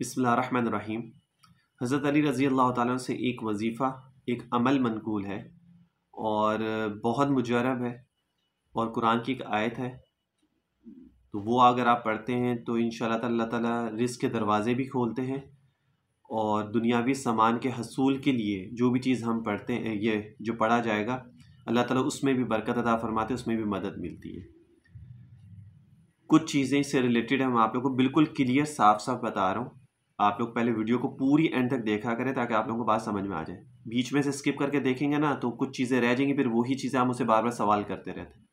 बसमीम हज़रत अली रज़ी अल्लाह तुम से एक वजीफ़ा एक अमल मनकूल है और बहुत मुजरब है और कुरान की एक आयत है तो वो अगर आप पढ़ते हैं तो इन ताला ताला रिस्क के दरवाज़े भी खोलते हैं और दुनियावी सामान के हसूल के लिए जो भी चीज़ हम पढ़ते हैं ये जो पढ़ा जाएगा अल्लाह ताला उसमें भी बरकत अदा फरमाते उसमें भी मदद मिलती है कुछ चीज़ें इससे रिलेटेड हम आप लोग को बिल्कुल क्लियर साफ साफ बता रहा हूँ आप लोग पहले वीडियो को पूरी एंड तक देखा करें ताकि आप लोगों को बात समझ में आ जाए बीच में से स्किप करके देखेंगे ना तो कुछ चीज़ें रह जाएंगी फिर वही चीज़ें हम उसे बार बार सवाल करते रहते हैं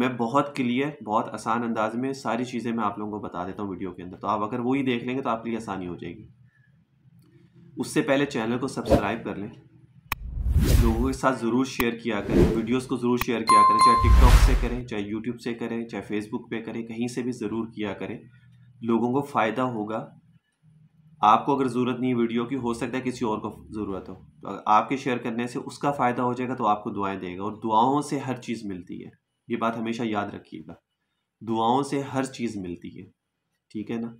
मैं बहुत क्लियर बहुत आसान अंदाज में सारी चीज़ें मैं आप लोगों को बता देता हूँ वीडियो के अंदर तो आप अगर वही देख लेंगे तो आपके लिए आसानी हो जाएगी उससे पहले चैनल को सब्सक्राइब कर लें लोगों के साथ ज़रूर शेयर किया करें वीडियोस को ज़रूर शेयर किया करें चाहे टिकटॉक से करें चाहे यूट्यूब से करें चाहे फेसबुक पे करें कहीं से भी ज़रूर किया करें लोगों को फ़ायदा होगा आपको अगर ज़रूरत नहीं वीडियो की हो सकता है किसी और को ज़रूरत हो तो अगर आपके शेयर करने से उसका फ़ायदा हो जाएगा तो आपको दुआएं देगा और दुआओं से हर चीज़ मिलती है ये बात हमेशा याद रखिएगा दुआओं से हर चीज़ मिलती है ठीक है ना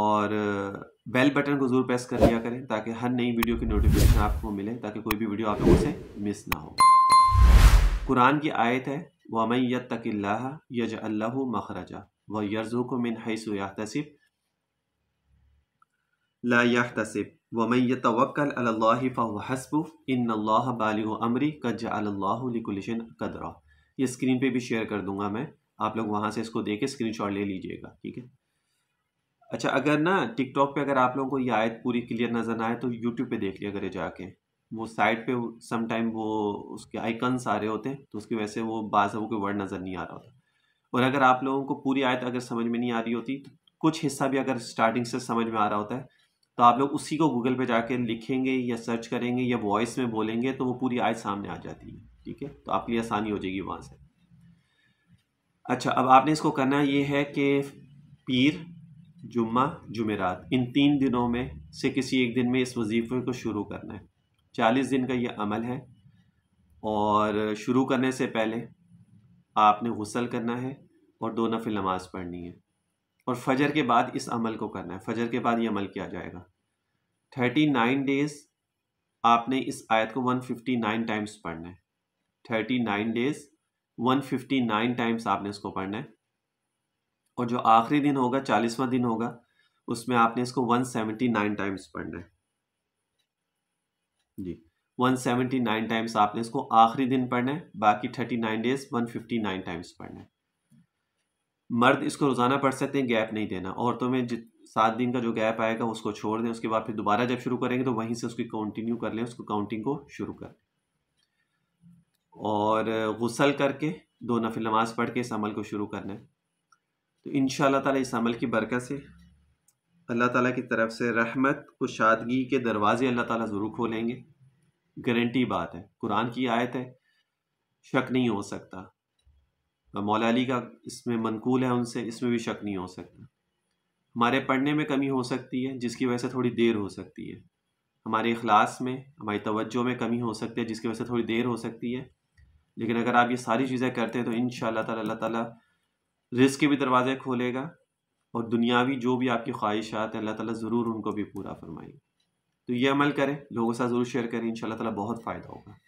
और बेल बटन को ज़रूर प्रेस कर लिया करें ताकि हर नई वीडियो की नोटिफिकेशन आपको मिले ताकि कोई भी वीडियो आप लोगों से मिस ना हो कुरान की आयत है वामय तक यज अल्लाह मखरजा व यर्ज़ो को मिन हैसु तसिफ़ ला यहतसिब वमन यतवक्कल अल्लाह फ़हु इन अल्लाह बाल अमरी कज अल्लाहकुलशन कदरा ये स्क्रीन पे भी शेयर कर दूंगा मैं आप लोग वहाँ से इसको स्क्रीन शॉट ले लीजिएगा ठीक है अच्छा अगर ना टिकटॉक पे अगर आप लोगों को ये आयत पूरी क्लियर नज़र आए तो यूट्यूब पे देख लिया करें जाके वो साइड पे समटाइम वो उसके आइकन्स आ रहे होते हैं तो उसकी वजह से वो बाज़ के वर्ड नज़र नहीं आ रहा होता और अगर आप लोगों को पूरी आयत अगर समझ में नहीं आ रही होती तो कुछ हिस्सा भी अगर स्टार्टिंग से समझ में आ रहा होता है तो आप लोग उसी को गूगल पे जाके लिखेंगे या सर्च करेंगे या वॉइस में बोलेंगे तो वो पूरी आयत सामने आ जाती है ठीक है तो आपके लिए आसानी हो जाएगी वहाँ से अच्छा अब आपने इसको करना ये है कि पीर जुम्मा जुमेरात इन तीन दिनों में से किसी एक दिन में इस वजीफ़े को शुरू करना है चालीस दिन का ये अमल है और शुरू करने से पहले आपने गसल करना है और दो नफिल नमाज़ पढ़नी है और फजर के बाद इस अमल को करना है फजर के बाद ये अमल किया जाएगा थर्टी नाइन डेज आपने इस आयत को वन फिफ्टी नाइन टाइम्स पढ़ना है thirty nine days one fifty nine times आपने इसको पढ़ना है और जो आखिरी दिन होगा चालीसवा दिन होगा उसमें आपने इसको वन सेवेंटी नाइन टाइम्स पढ़ना है जी वन सेवेंटी नाइन टाइम्स आपने इसको आखिरी दिन पढ़ना है बाकी thirty nine days one fifty nine times पढ़ना है मर्द इसको रोज़ाना पढ़ सकते हैं गैप नहीं देना औरतों में जित सात दिन का जो गैप आएगा उसको छोड़ दें उसके बाद फिर दोबारा जब शुरू करेंगे तो वहीं से उसकी कंटिन्यू कर लें उसको काउंटिंग को शुरू कर और गुसल करके दो नफिल नमाज पढ़ के इस अमल को शुरू करना है तो इन ताला इस अमल की बरकत से अल्लाह ताला की तरफ से रहमत कुशादगी के दरवाजे अल्लाह ताला ज़रूर खोलेंगे गारंटी बात है कुरान की आयत है शक नहीं हो सकता मौला अली का इसमें मनकूल है उनसे इसमें भी शक नहीं हो सकता हमारे पढ़ने में कमी हो सकती है जिसकी वजह से थोड़ी देर हो सकती है हमारे अखलास में हमारी तवज्जो में कमी हो सकती है जिसकी वजह से थोड़ी देर हो सकती है लेकिन अगर आप ये सारी चीज़ें करते हैं तो इन ताला तला रिस्क के भी दरवाज़े खोलेगा और दुनियावी जो भी आपकी ख्वाहिशात हैं अल्लाह ताला ज़रूर उनको भी पूरा फरमाएंगे तो ये अमल करें लोगों के साथ ज़रूर शेयर करें इन ताला बहुत फ़ायदा होगा